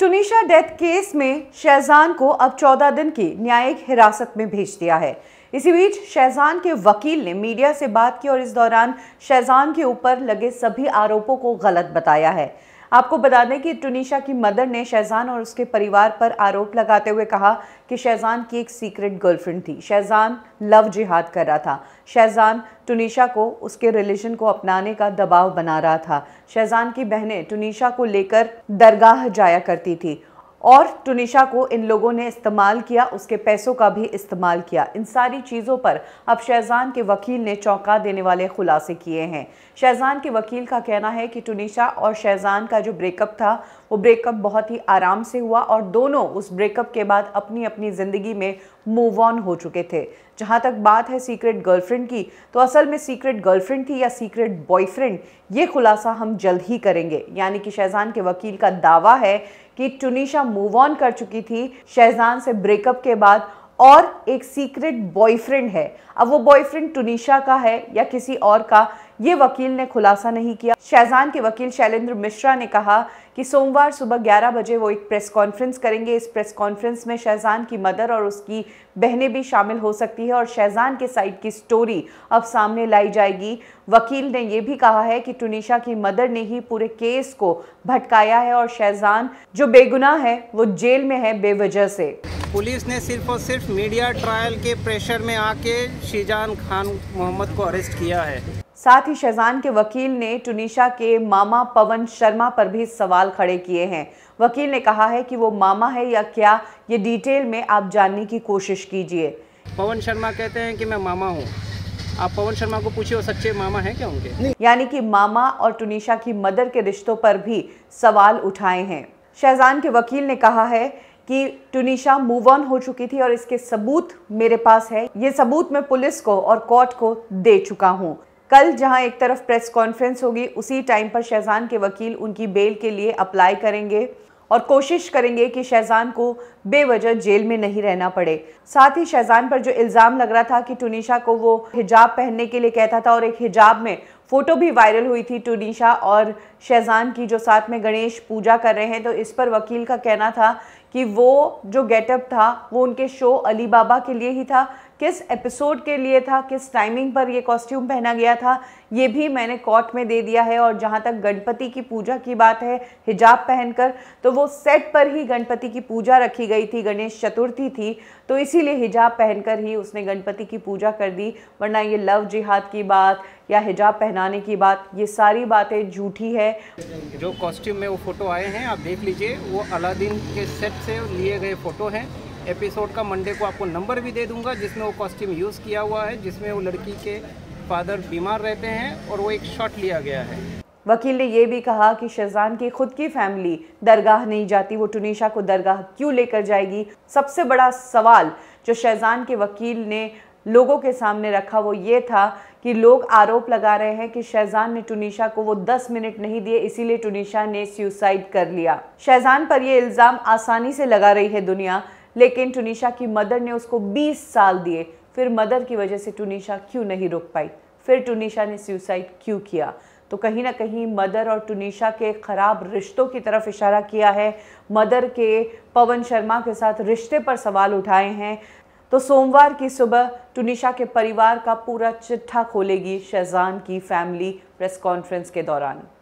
टुनिशा death case में शहजान को अब 14 दिन की न्यायिक हिरासत में भेज दिया है इसी बीच शहजान के वकील ने मीडिया से बात की और इस दौरान शहजान के ऊपर लगे सभी आरोपों को गलत बताया है आपको बता दें कि टुनिशा की मदर ने शहजान और उसके परिवार पर आरोप लगाते हुए कहा कि शहजान की एक सीक्रेट गर्लफ्रेंड थी शहजान लव जिहाद कर रहा था शहजान टुनिशा को उसके रिलीजन को अपनाने का दबाव बना रहा था शहजान की बहनें टुनिशा को लेकर दरगाह जाया करती थी और टुनिशा को इन लोगों ने इस्तेमाल किया उसके पैसों का भी इस्तेमाल किया इन सारी चीज़ों पर अब शहजान के वकील ने चौंका देने वाले खुलासे किए हैं शहजान के वकील का कहना है कि टुनिशा और शहजान का जो ब्रेकअप था वो ब्रेकअप बहुत ही आराम से हुआ और दोनों उस ब्रेकअप के बाद अपनी अपनी ज़िंदगी में मूव ऑन हो चुके थे जहाँ तक बात है सीक्रेट गर्लफ्रेंड की तो असल में सीक्रेट गर्लफ्रेंड थी या सीक्रेट बॉयफ्रेंड ये खुलासा हम जल्द ही करेंगे यानी कि शहजान के वकील का दावा है कि टुनिशा मूव ऑन कर चुकी थी शहजान से ब्रेकअप के बाद और एक सीक्रेट बॉयफ्रेंड है अब वो बॉयफ्रेंड टुनिशा का है या किसी और का ये वकील ने खुलासा नहीं किया शहजान के वकील शैलेंद्र मिश्रा ने कहा कि सोमवार सुबह 11 बजे वो एक प्रेस कॉन्फ्रेंस करेंगे इस प्रेस कॉन्फ्रेंस में शहजान की मदर और उसकी बहनें भी शामिल हो सकती है और शहजान के साइड की स्टोरी अब सामने लाई जाएगी वकील ने यह भी कहा है कि टुनिशा की मदर ने ही पूरे केस को भटकाया है और शहजान जो बेगुनाह है वो जेल में है बेवजह से पुलिस ने सिर्फ और सिर्फ मीडिया ट्रायल के प्रेशर में आके शीजान खान मोहम्मद को अरेस्ट किया है साथ ही शहजान के वकील ने टुनिशा के मामा पवन शर्मा पर भी सवाल खड़े किए हैं वकील ने कहा है कि वो मामा है या क्या ये डिटेल में आप जानने की कोशिश कीजिए पवन शर्मा कहते हैं कि मैं मामा हूँ आप पवन शर्मा को पूछिए सच्चे मामा हैं क्या उनके यानी कि मामा और टुनिशा की मदर के रिश्तों पर भी सवाल उठाए हैं शहजान के वकील ने कहा है कि टुनिशा मूव ऑन हो चुकी थी और इसके सबूत मेरे पास है ये सबूत मैं पुलिस को और कोर्ट को दे चुका हूँ कल जहां एक तरफ प्रेस कॉन्फ्रेंस होगी उसी टाइम पर शहजान के वकील उनकी बेल के लिए अप्लाई करेंगे और कोशिश करेंगे कि शहजान को बेवजह जेल में नहीं रहना पड़े साथ ही शहजान पर जो इल्ज़ाम लग रहा था कि टूनिशा को वो हिजाब पहनने के लिए कहता था और एक हिजाब में फ़ोटो भी वायरल हुई थी टूनिशा और शहजान की जो साथ में गणेश पूजा कर रहे हैं तो इस पर वकील का कहना था कि वो जो गेटअप था वो उनके शो अली बाबा के लिए ही था किस एपिसोड के लिए था किस टाइमिंग पर ये कॉस्ट्यूम पहना गया था ये भी मैंने कोर्ट में दे दिया है और जहाँ तक गणपति की पूजा की बात है हिजाब पहनकर तो वो सेट पर ही गणपति की पूजा रखी गई थी गणेश चतुर्थी थी तो इसीलिए हिजाब पहनकर ही उसने गणपति की पूजा कर दी वरना ये लव जिहाद की बात या हिजाब पहनाने की बात ये सारी बातें झूठी है जो कॉस्ट्यूम में वो फ़ोटो आए हैं आप देख लीजिए वो अलादीन के सेट से लिए गए फ़ोटो हैं एपिसोड का मंडे को आपको नंबर भी दे दूंगा जिसमें वो कॉस्ट्यूम यूज़ किया हुआ है जिसमें वो लड़की के फादर बीमार रहते हैं और वो एक शॉट लिया गया है वकील ने यह भी कहा कि शहजान की खुद की फैमिली दरगाह नहीं जाती वो टुनीशा को दरगाह क्यों लेकर जाएगी सबसे बड़ा सवाल जो शहजान के वकील ने लोगों के सामने रखा वो ये था कि लोग आरोप लगा रहे हैं कि शहजान ने टुनीशा को वो दस मिनट नहीं दिए इसीलिए टुनीशा ने सुसाइड कर लिया शहजान पर यह इल्ज़ाम आसानी से लगा रही है दुनिया लेकिन टुनिशा की मदर ने उसको 20 साल दिए फिर मदर की वजह से टुनिशा क्यों नहीं रुक पाई फिर टुनिशा ने सुसाइड क्यों किया तो कहीं ना कहीं मदर और टुनिशा के ख़राब रिश्तों की तरफ इशारा किया है मदर के पवन शर्मा के साथ रिश्ते पर सवाल उठाए हैं तो सोमवार की सुबह टुनिशा के परिवार का पूरा चिट्ठा खोलेगी शहजान की फैमिली प्रेस कॉन्फ्रेंस के दौरान